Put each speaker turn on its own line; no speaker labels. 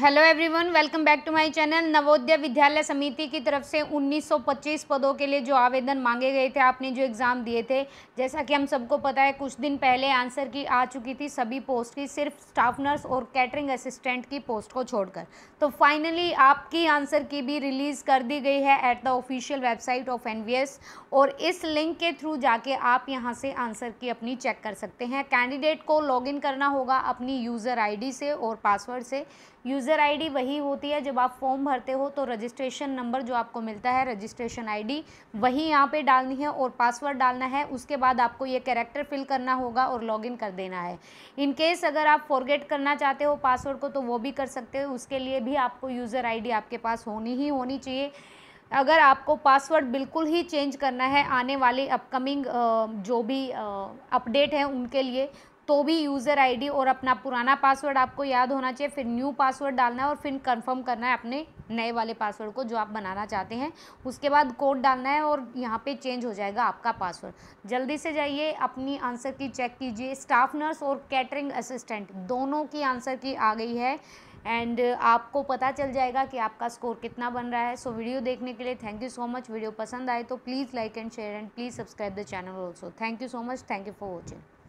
hello everyone welcome back to my channel Navodaya Vidyalaya Samiti की तरफ से 1925 पदों के लिए जो आवेदन मांगे गए थे आपने जो एग्ज़ाम दिए थे जैसा कि हम सबको पता है कुछ दिन पहले आंसर की आ चुकी थी सभी पोस्ट की सिर्फ स्टाफ नर्स और कैटरिंग असिस्टेंट की पोस्ट को छोड़कर तो फाइनली आपकी आंसर की भी रिलीज़ कर दी गई है at the official website of N और इस लिंक के थ्रू जाके आप यहाँ से आंसर की अपनी चेक कर सकते हैं कैंडिडेट को लॉग करना होगा अपनी यूज़र आई से और पासवर्ड से यूज यूज़र आईडी वही होती है जब आप फॉर्म भरते हो तो रजिस्ट्रेशन नंबर जो आपको मिलता है रजिस्ट्रेशन आईडी वही यहाँ पे डालनी है और पासवर्ड डालना है उसके बाद आपको ये कैरेक्टर फिल करना होगा और लॉगिन कर देना है इन केस अगर आप फॉरगेट करना चाहते हो पासवर्ड को तो वो भी कर सकते हो उसके लिए भी आपको यूज़र आई आपके पास होनी ही होनी चाहिए अगर आपको पासवर्ड बिल्कुल ही चेंज करना है आने वाले अपकमिंग जो भी अपडेट है उनके लिए तो भी यूज़र आईडी और अपना पुराना पासवर्ड आपको याद होना चाहिए फिर न्यू पासवर्ड डालना है और फिर कंफर्म करना है अपने नए वाले पासवर्ड को जो आप बनाना चाहते हैं उसके बाद कोड डालना है और यहाँ पे चेंज हो जाएगा आपका पासवर्ड जल्दी से जाइए अपनी आंसर की चेक कीजिए स्टाफ नर्स और कैटरिंग असिस्टेंट दोनों की आंसर की आ गई है एंड आपको पता चल जाएगा कि आपका स्कोर कितना बन रहा है सो so, वीडियो देखने के लिए thank you so much video पसंद आए तो please like and share and please subscribe the channel also thank you so much thank you for watching